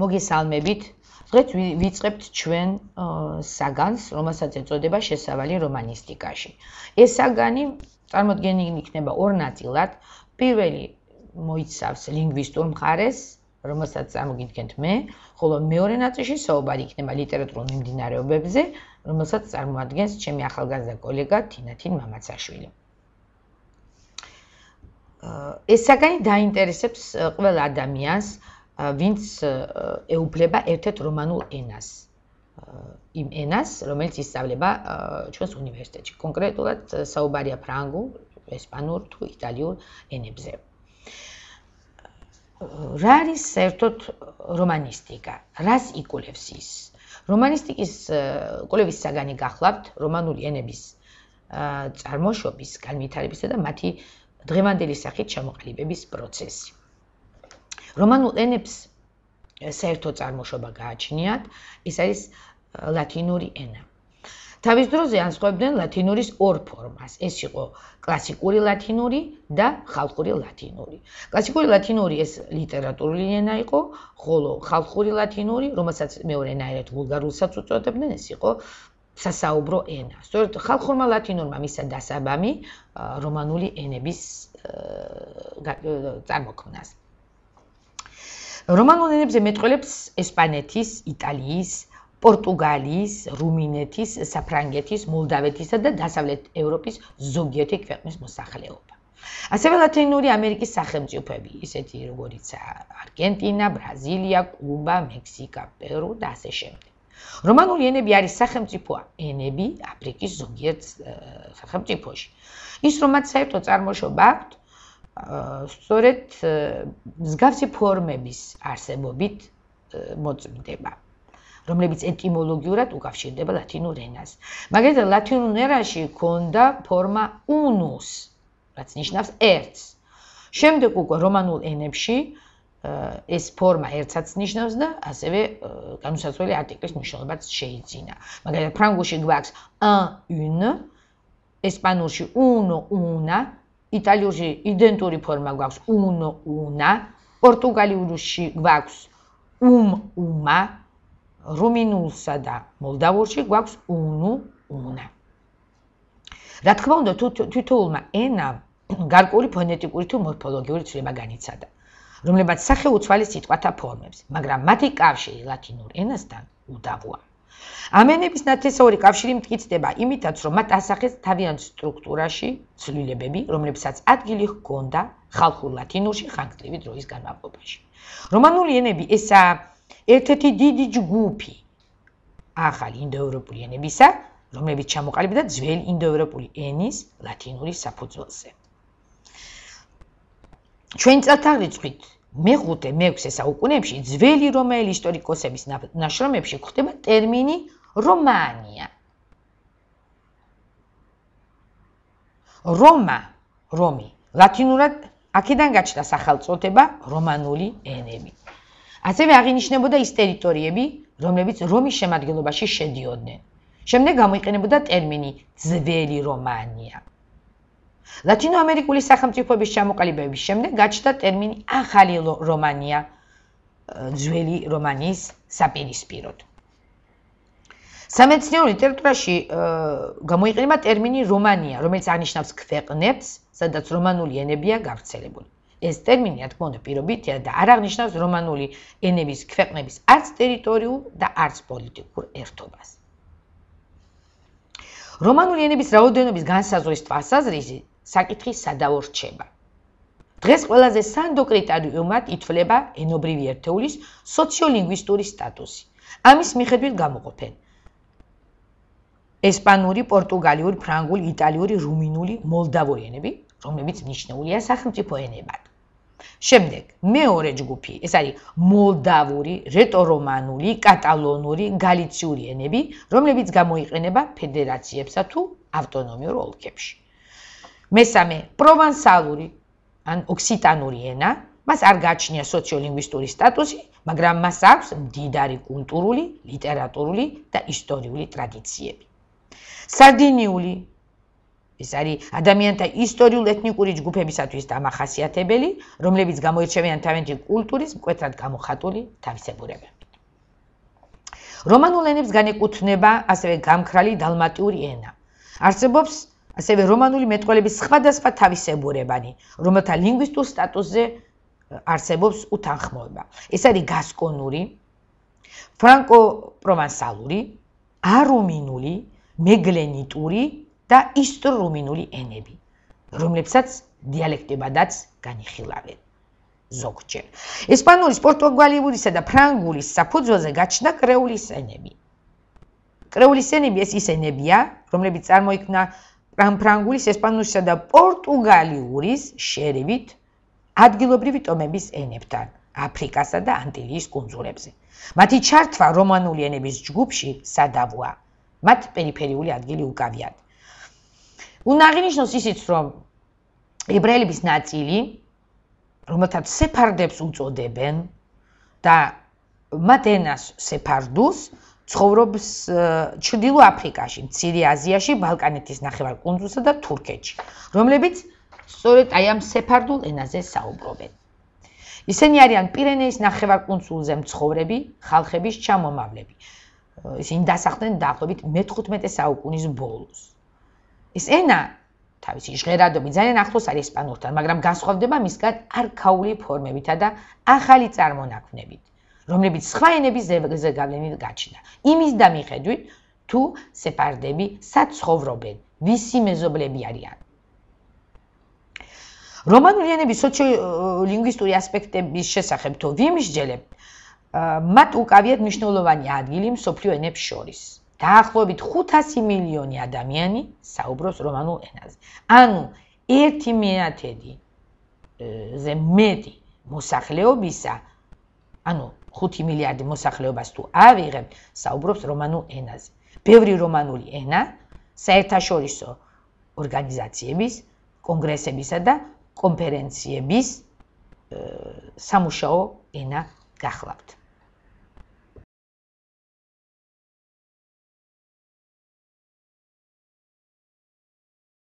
მოგესალმებით. დღეს ვიწყებთ ჩვენ საგანს, რომელსაც ეწოდება შესავალი რომანისტიკაში. ეს საგანი წარმოდგენილი იქნება ორ ნაწილად. პირველი მოიცავს ლინგვისტურ მხარეს, რომელსაც წარმოგიდგენთ მე, ხოლო მეორე ნაწილში საუბარი იქნება ლიტერატურულ მიმდინარეობებზე, რომელსაც წარმოადგენს ჩემი ახალგაზრდა კოლეგა თინათინ მამაცაშვილი. ეს საგანი დაინტერესებს ყველა ადამიანს, ვინც ეუფლება ერთ-ერთ რომანულ ენას იმ ენას რომელიც ისწავლება ჩვენს უნივერსიტეტში კონკრეტულად საუბარია ფრანგულ, ესპანურ თუ იტალიურ ენებზე. რა არის საერთოდ რომანისტიკა? რას იკულევს ის? რომანისტიკის კულევის საგანი გახლავთ რომანული ენების წარმოშობის, განვითარებისა და მათი დღევანდელი სახით ჩამოყალიბების პროცესი. რომანულ ენებს საერთო წარმოშობა გააჩნიათ, ეს არის ლათინური ენა. თავის დროზე ანსხვებდნენ ლათინურის ორ ფორმას. ეს იყო კლასიკური ლათინური და ხალხური ლათინური. კლასიკური ლათინური ეს ლიტერატურული ენა იყო, ხოლო ხალხური ლათინური, რომელსაც მეორე ენაერად ვულგარულსაც უწოდებდნენ, ეს იყო სასაუბრო ენა. სწორედ ხალხურმა ლათინურმა მისცა დასაბამი რომანული ენების წარმოქმნას. რომანულ ენებზე მეტყოლებს ესპანეთის, იტალიის, პორტუგალიის, რუმინეთის, საფრანგეთის, მოლდავეთისა და დასავლეთ ევროპის ზოგიერთი ქვეყნის მოსახლეობა. ასევე ლათინური ამერიკის სახელმწიფოები, ისეთი როგორიცაა არგენტინა, ბრაზილია, კუბა, მექსიკა, პერუ და ასე შემდეგ. რომანული ენები არის სახელმწიფო ენები აფრიკის ზოგიერთ სახელმწიფოში. ის რომაც საერთო წარმოშობა აქვს, სწორედ მსგავსი ფორმების არსებობით მოწმდება რომლებიც ეტიმოლოგიურად უკავშირდება ლათინურ ენას. მაგალითად, ლათინურ ენაში ქონდა ფორმა unus, რაც ნიშნავს ერთს. შემდეგ უკვე რომანულ ენებში ეს ფორმა ერთსაც ნიშნავს და ასევე განუსაზღვრელი არტიკლის მნიშვნელობაც შეიძინა. მაგალითად, ფრანგულში გვაქვს un, ესპანურში uno, una, იტალიურში იდენტური ფორმა გვაქვს uno una, პორტუგალიურში გვაქვს um uma, რუმინულსა და მოლდავურში გვაქვს unu una. რა თქმა უნდა, თითოეულმა ენამ გარკვეული ფონეტიკური თუ მორფოლოგიური ცვლილება განიცადა, რომლებიც სახელუცვალი სიტყვათა ფორმებს, მაგრამ მათი კავშირი ლათინურ ენასთან უდავოა. ამენების ნათესაური კავშირი მტკიცდება იმითაც, რომ მათ ასახეს თავიანთ სტრუქტურაში ცვლილებები, რომლებსაც ადგილი ჰქონდა ხალხურ ლათინურში ხანგრძლივი დროის განმავლობაში. რომანული ენები ესა ერთ-ერთი დიდი ჯგუფი ახალი ინდოევროპული ენებისა, რომლებიც ჩამოყალიბდა ძველი ინდოევროპული ენის ლათინური საფუძველზე. ჩვენ წათაღრიცხვით მეხუთე, მეექვსე საუკუნეებში ძველი რომაელი ისტორიკოსების ნაშრომებში გვხვდება ტერმინი რომანია. რომა, რომი, ლათინურად აქედან გაჩნდა სახელწოდება რომანული ენები. ასევე აღინიშნებოდა ის ტერიტორიები, რომლებიც რომის შემადგენლობაში შედიოდნენ. შემდეგ გამოიყენებოდა ტერმინი ძველი რომანია. ლათინოამერიკული სახელმწიფოების ჩამოყალიბების შემდეგ გაჩნდა ტერმინი ახალი რომანია ძველი რომანიის საპირისპიროდ. სამეცნიერო ლიტერატურაში გამოიყენება ტერმინი რომანია, რომელიც აღნიშნავს ქვეყნებს, სადაც რომანული ენებია გავრცელებული. ეს ტერმინი, რა თქმა უნდა, პირობითია და არ აღნიშნავს რომანული ენების ქვეყნების არც ტერიტორიულ და არც პოლიტიკურ ერთობას. რომანული ენების რაოდენობის განსაზღვრის თვალსაზრისით საკითხის სადავო რჩება. დღეს ყველაზე სანდო კრიტერიუმად ითვლება ენობრივი ერთეულის სოციოლინგვისტური სტატუსი. ამის მიხედვით გამოყოფენ ესპანური, პორტუგალიური, ფრანგული, იტალიური, რუმინული, მოლდავური ენები, რომლებიც მნიშვნელოვანია სახელმწიფო ენებად. შემდეგ მეორე ჯგუფი, ეს არის მოლდავური, რეტორომანული, კატალონური, გალიციური ენები, რომლებიც გამოიყენება ფედერაციებსა თუ ავტონომიურ ოლქებში. მესამე პროვანსალური ან ოქსიტანური ენა მას არ გააჩნია სოციოლინგვისტური სტატუსი მაგრამ მას აქვს მდიდარი კულტურული ლიტერატურული და ისტორიული ტრადიციები სარდინიული ეს არის ადამიანთა ისტორიულ ეთნიკური ჯგუფებისათვის დამახასიათებელი, რომლებიც გამოირჩევიან თავენტი კულტურის მკვეთრად გამოხატული თავისებურებებით. რომანულ ენებს განეკუთვნება ასევე გამქრალი დალმატიური ენა. არსებობს ასევე რომანული მეტყველების სხვადასხვა თავისებურებანი, რომელთა ლინგვისტურ სტატუსზე არსებობს უთანხმოება. ეს არის გასკონური, ფრანკო-პროვანსალური, არუმინული, მეგლენიტური და ისტრუმინული ენები, რომლებსაც დიალექტებადაც განიხილავენ. ზოგჯერ ესპანური, პორტუგალიურისა და ფრანგულის საფუძველზე გაჩნდა კრეულის ენები. კრეულის ენები ეს ისენებია, რომლებიც წარმოიქმნა ფრანგულის, ესპანურისა და პორტუგალიურის შერევით ადგილობრივი ტომების ენებთან აფრიკასა და ანტილის კუნძულებზე. მათი ჩართვა რომანული ენების ჯგუფში სადავოა. მათ პერიფერიული ადგილი უკავიათ. უნდა აღინიშნოს ისიც, რომ ებრაელების ნაწილი, რომელთაც სეფარდებს უწოდებენ და მათ ენას სეფარდუს, ცხოვრობს ჩრდილო აფრიკაში, მცირე აზიაში, ბალკანეთის ნახევარკუნძულსა და თურქეთში, რომლებიც სწორედ აი ამ სეფარდულ ენაზე საუბრობენ. ისინი არიან პირენეის ნახევარკუნძულზე მცხოვრები ხალხების ჩამომავლები. ისინი დასახლდნენ დაახლოებით მე-15 საუკუნის ბოლოს. ეს ენა თავისი ჟღერადობით ძალიან ახლოს არის ესპანურთან, მაგრამ განსხვავდება მისგან არქაული ფორმებითა და ახალი წარმონაქმნებით. რომლებიც სხვა ენების ზეგავლენით გაჩნდა. იმის და მიხედვით, თუ სეპარდები სად ცხოვრობენ, ვისი მეზობლები არიან. რომანული ენების სოციოლინგვისტური ასპექტების შესახებ თუ ვიმსჯელებ, მათ უკავიათ მნიშვნელოვანი ადგილი მსოფლიო ენებს შორის. დაახლოებით 500 მილიონი ადამიანი საუბრობს რომანულ ენაზე. ანუ 1 მეათედი ზე მეტი მოსახლეობისა ანუ 5 მილიარდი მოსახლეობას თუ ავიღებ, საუბრობს რომანულ ენაზე. ბევრი რომანული ენა საერთაშორისო ორგანიზაციების, კონგრესებისა და კონფერენციების სამუშაო ენა გახლავთ.